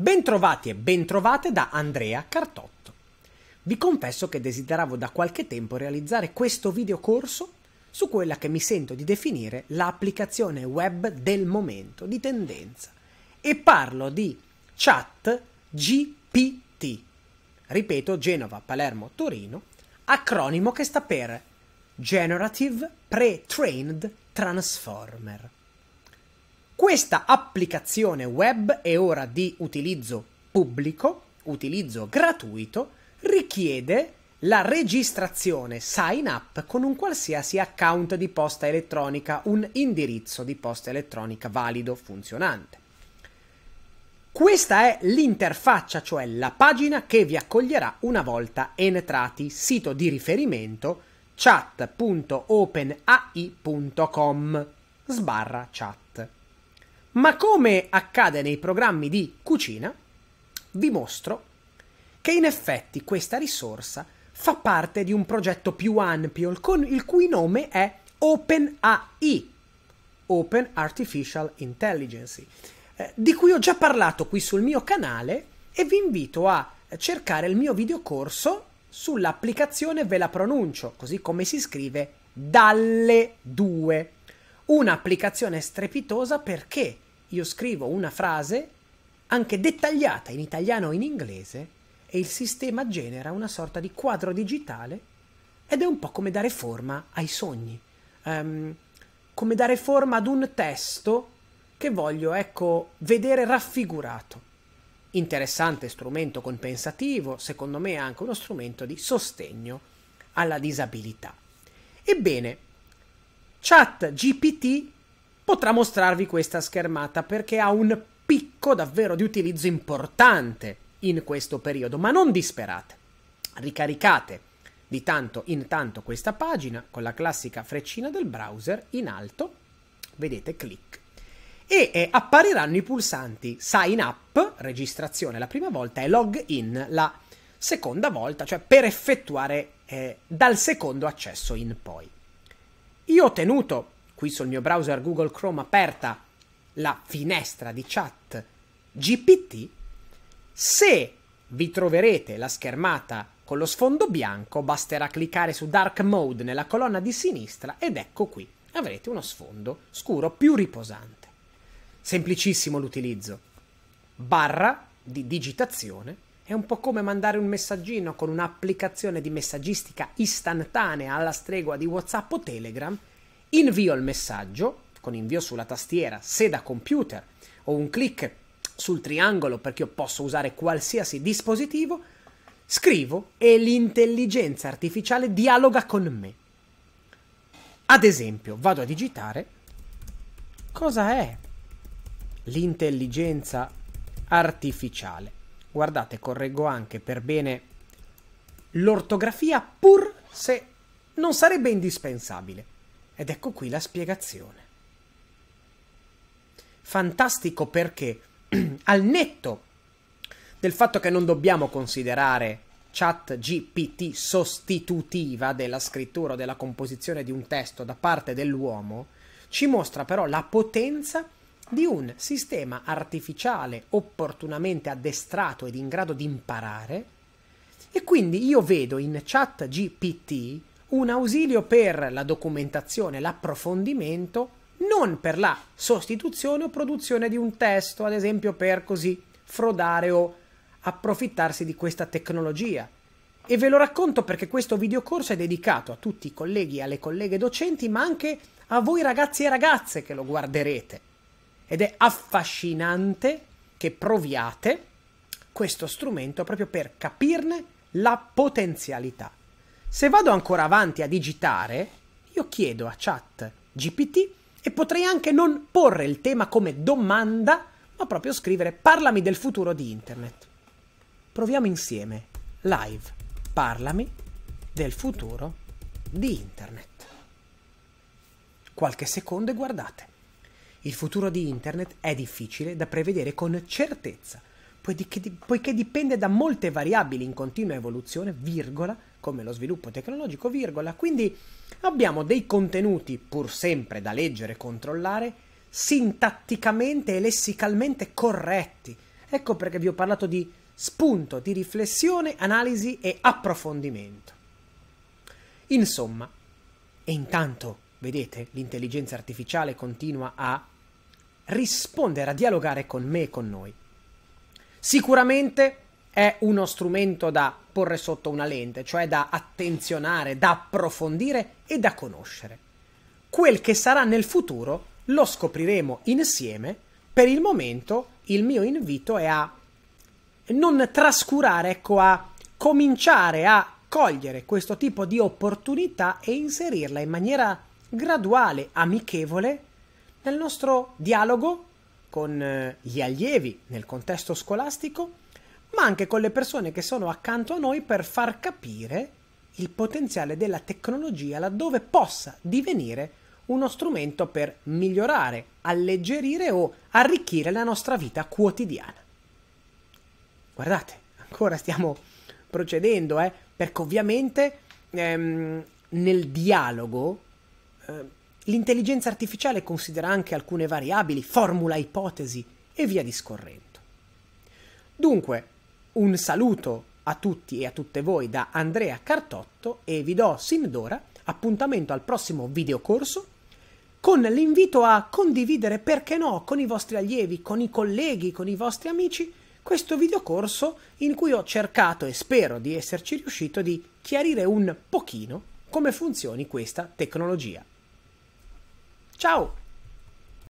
Bentrovati e bentrovate da Andrea Cartotto. Vi confesso che desideravo da qualche tempo realizzare questo videocorso su quella che mi sento di definire l'applicazione web del momento, di tendenza. E parlo di Chat GPT. Ripeto, Genova, Palermo, Torino, acronimo che sta per Generative Pre-Trained Transformer. Questa applicazione web è ora di utilizzo pubblico, utilizzo gratuito, richiede la registrazione sign up con un qualsiasi account di posta elettronica, un indirizzo di posta elettronica valido, funzionante. Questa è l'interfaccia, cioè la pagina che vi accoglierà una volta entrati, sito di riferimento chat.openai.com sbarra chat. Ma come accade nei programmi di cucina, vi mostro che in effetti questa risorsa fa parte di un progetto più ampio, con il cui nome è OpenAI, Open Artificial Intelligence, eh, di cui ho già parlato qui sul mio canale e vi invito a cercare il mio videocorso sull'applicazione, ve la pronuncio, così come si scrive, dalle due un'applicazione strepitosa perché io scrivo una frase anche dettagliata in italiano o in inglese e il sistema genera una sorta di quadro digitale ed è un po' come dare forma ai sogni, um, come dare forma ad un testo che voglio, ecco, vedere raffigurato. Interessante strumento compensativo, secondo me è anche uno strumento di sostegno alla disabilità. Ebbene, Chat GPT potrà mostrarvi questa schermata perché ha un picco davvero di utilizzo importante in questo periodo, ma non disperate. Ricaricate di tanto in tanto questa pagina con la classica freccina del browser in alto, vedete clic e eh, appariranno i pulsanti sign up, registrazione la prima volta e login la seconda volta, cioè per effettuare eh, dal secondo accesso in poi. Io ho tenuto, qui sul mio browser Google Chrome aperta, la finestra di chat GPT. Se vi troverete la schermata con lo sfondo bianco, basterà cliccare su Dark Mode nella colonna di sinistra ed ecco qui, avrete uno sfondo scuro più riposante. Semplicissimo l'utilizzo. Barra di digitazione è un po' come mandare un messaggino con un'applicazione di messaggistica istantanea alla stregua di WhatsApp o Telegram. Invio il messaggio con invio sulla tastiera, se da computer o un clic sul triangolo perché io posso usare qualsiasi dispositivo, scrivo e l'intelligenza artificiale dialoga con me. Ad esempio, vado a digitare cosa è l'intelligenza artificiale guardate, correggo anche per bene l'ortografia, pur se non sarebbe indispensabile. Ed ecco qui la spiegazione. Fantastico perché, al netto del fatto che non dobbiamo considerare chat GPT sostitutiva della scrittura o della composizione di un testo da parte dell'uomo, ci mostra però la potenza di un sistema artificiale opportunamente addestrato ed in grado di imparare. E quindi io vedo in chat GPT un ausilio per la documentazione, l'approfondimento, non per la sostituzione o produzione di un testo, ad esempio per così frodare o approfittarsi di questa tecnologia. E ve lo racconto perché questo videocorso è dedicato a tutti i colleghi e alle colleghe docenti, ma anche a voi ragazzi e ragazze che lo guarderete ed è affascinante che proviate questo strumento proprio per capirne la potenzialità. Se vado ancora avanti a digitare, io chiedo a chat GPT e potrei anche non porre il tema come domanda, ma proprio scrivere parlami del futuro di internet. Proviamo insieme, live, parlami del futuro di internet. Qualche secondo e guardate. Il futuro di Internet è difficile da prevedere con certezza, poiché dipende da molte variabili in continua evoluzione, virgola, come lo sviluppo tecnologico, virgola. Quindi abbiamo dei contenuti, pur sempre da leggere e controllare, sintatticamente e lessicalmente corretti. Ecco perché vi ho parlato di spunto di riflessione, analisi e approfondimento. Insomma, e intanto, vedete, l'intelligenza artificiale continua a rispondere, a dialogare con me e con noi. Sicuramente è uno strumento da porre sotto una lente, cioè da attenzionare, da approfondire e da conoscere. Quel che sarà nel futuro lo scopriremo insieme. Per il momento il mio invito è a non trascurare, ecco, a cominciare a cogliere questo tipo di opportunità e inserirla in maniera graduale, amichevole nel nostro dialogo con eh, gli allievi nel contesto scolastico, ma anche con le persone che sono accanto a noi per far capire il potenziale della tecnologia laddove possa divenire uno strumento per migliorare, alleggerire o arricchire la nostra vita quotidiana. Guardate, ancora stiamo procedendo, eh, perché ovviamente ehm, nel dialogo eh, L'intelligenza artificiale considera anche alcune variabili, formula ipotesi e via discorrendo. Dunque, un saluto a tutti e a tutte voi da Andrea Cartotto e vi do sin d'ora appuntamento al prossimo videocorso con l'invito a condividere, perché no, con i vostri allievi, con i colleghi, con i vostri amici, questo videocorso in cui ho cercato e spero di esserci riuscito di chiarire un pochino come funzioni questa tecnologia. Ciao!